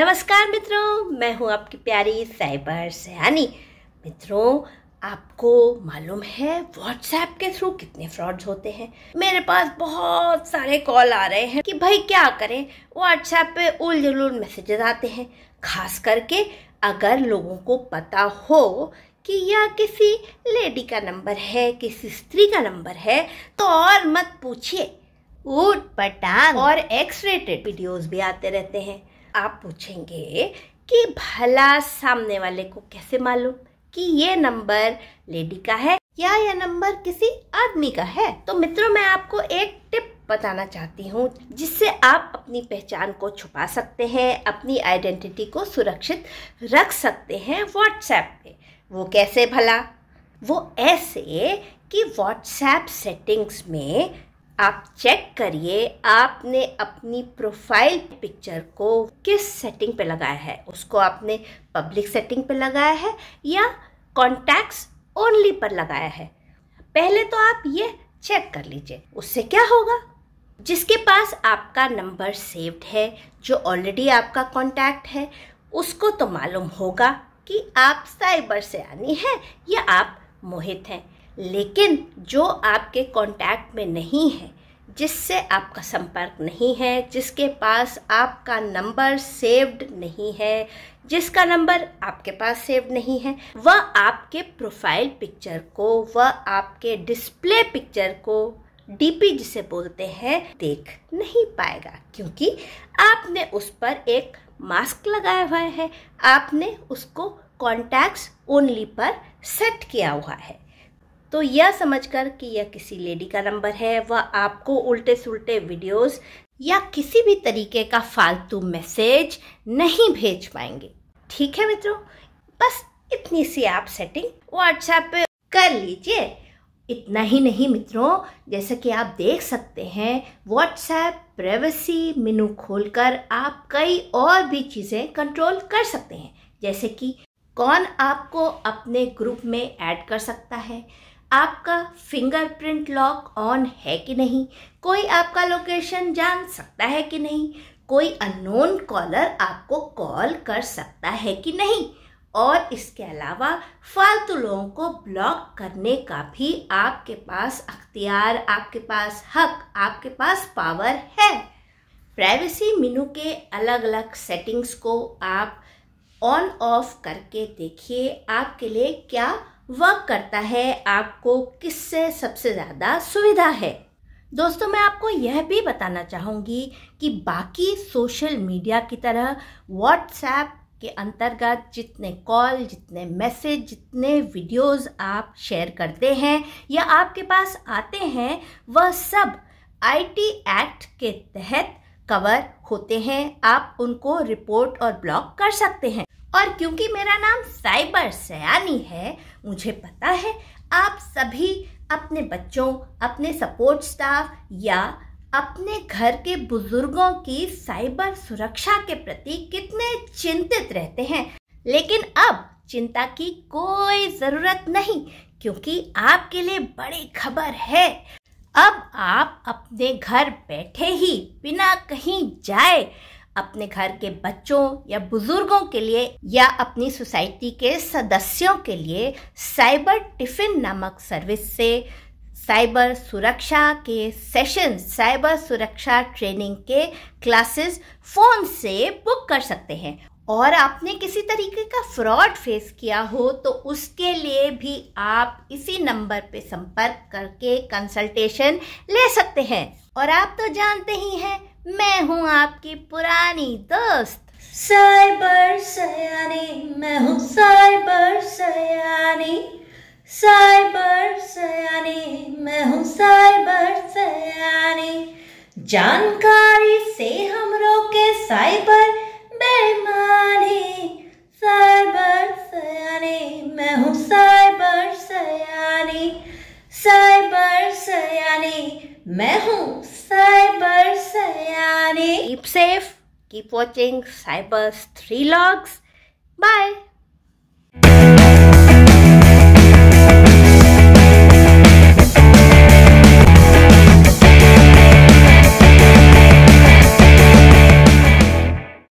नमस्कार मित्रों मैं हूं आपकी प्यारी साइबर सयानी मित्रों आपको मालूम है व्हाट्सएप के थ्रू कितने फ्रॉड्स होते हैं मेरे पास बहुत सारे कॉल आ रहे हैं कि भाई क्या करें व्हाट्सएप पे उल जुल मैसेजेस आते हैं खास करके अगर लोगों को पता हो कि यह किसी लेडी का नंबर है किसी स्त्री का नंबर है तो और मत पूछिए ऊट पटांग और एक्स रेटेड वीडियोस भी आते रहते हैं आप पूछेंगे कि भला सामने वाले को कैसे मालूम कि ये नंबर लेडी का है या यह नंबर किसी आदमी का है तो मित्रों मैं आपको एक टिप बताना चाहती हूँ जिससे आप अपनी पहचान को छुपा सकते हैं अपनी आइडेंटिटी को सुरक्षित रख सकते हैं व्हाट्सएप पे वो कैसे भला वो ऐसे कि व्हाट्सएप सेटिंग्स में आप चेक करिए आपने अपनी प्रोफाइल पिक्चर को किस सेटिंग पे लगाया है उसको आपने पब्लिक सेटिंग पे लगाया है या कॉन्टैक्ट्स ओनली पर लगाया है पहले तो आप ये चेक कर लीजिए उससे क्या होगा जिसके पास आपका नंबर सेव्ड है जो ऑलरेडी आपका कॉन्टैक्ट है उसको तो मालूम होगा कि आप साइबर से आनी है या आप मोहित हैं लेकिन जो आपके कांटेक्ट में नहीं है जिससे आपका संपर्क नहीं है जिसके पास आपका नंबर सेव्ड नहीं है जिसका नंबर आपके पास सेव नहीं है वह आपके प्रोफाइल पिक्चर को वह आपके डिस्प्ले पिक्चर को डीपी जिसे बोलते हैं देख नहीं पाएगा क्योंकि आपने उस पर एक मास्क लगाया हुआ है आपने उसको कॉन्टैक्ट्स ओनली पर सेट किया हुआ है तो यह समझकर कि यह किसी लेडी का नंबर है वह आपको उल्टे सुलटे वीडियोस या किसी भी तरीके का फालतू मैसेज नहीं भेज पाएंगे ठीक है मित्रों बस इतनी सी आप सेटिंग व्हाट्सएप पे कर लीजिए इतना ही नहीं मित्रों जैसा कि आप देख सकते हैं व्हाट्सएप प्राइवेसी मेनू खोलकर आप कई और भी चीज़ें कंट्रोल कर सकते हैं जैसे कि कौन आपको अपने ग्रुप में ऐड कर सकता है आपका फिंगरप्रिंट लॉक ऑन है कि नहीं कोई आपका लोकेशन जान सकता है कि नहीं कोई अननोन कॉलर आपको कॉल कर सकता है कि नहीं और इसके अलावा फालतू लोगों को ब्लॉक करने का भी आपके पास अख्तियार आपके पास हक आपके पास पावर है प्राइवेसी मेनू के अलग अलग सेटिंग्स को आप ऑन ऑफ करके देखिए आपके लिए क्या वर्क करता है आपको किससे सबसे ज़्यादा सुविधा है दोस्तों मैं आपको यह भी बताना चाहूँगी कि बाकी सोशल मीडिया की तरह व्हाट्सएप के अंतर्गत जितने कॉल जितने मैसेज जितने वीडियोस आप शेयर करते हैं या आपके पास आते हैं वह सब आईटी एक्ट के तहत कवर होते हैं आप उनको रिपोर्ट और ब्लॉक कर सकते हैं और क्योंकि मेरा नाम साइबर सयानी है मुझे पता है आप सभी अपने बच्चों अपने सपोर्ट स्टाफ या अपने घर के बुजुर्गों की साइबर सुरक्षा के प्रति कितने चिंतित रहते हैं लेकिन अब चिंता की कोई ज़रूरत नहीं क्योंकि आपके लिए बड़ी खबर है अब आप अपने घर बैठे ही बिना कहीं जाए अपने घर के बच्चों या बुजुर्गों के लिए या अपनी सोसाइटी के सदस्यों के लिए साइबर टिफिन नामक सर्विस से साइबर सुरक्षा के सेशन साइबर सुरक्षा ट्रेनिंग के क्लासेस फोन से बुक कर सकते हैं और आपने किसी तरीके का फ्रॉड फेस किया हो तो उसके लिए भी आप इसी नंबर पे संपर्क करके कंसल्टेशन ले सकते हैं और आप तो जानते ही हैं मैं हूँ आपकी पुरानी दोस्त साइबर सयानी मैं हूँ साइबर सयानी साइबर सयानी मैं हूँ साइबर सयानी जानकारी से हम रोके साइबर मैं हूँ साइबर सयानी साइबर सयानी मैं हूँ साइबर सयानी कीप सेफ कीप वॉचिंग साइबर्स थ्री लॉग्स बाय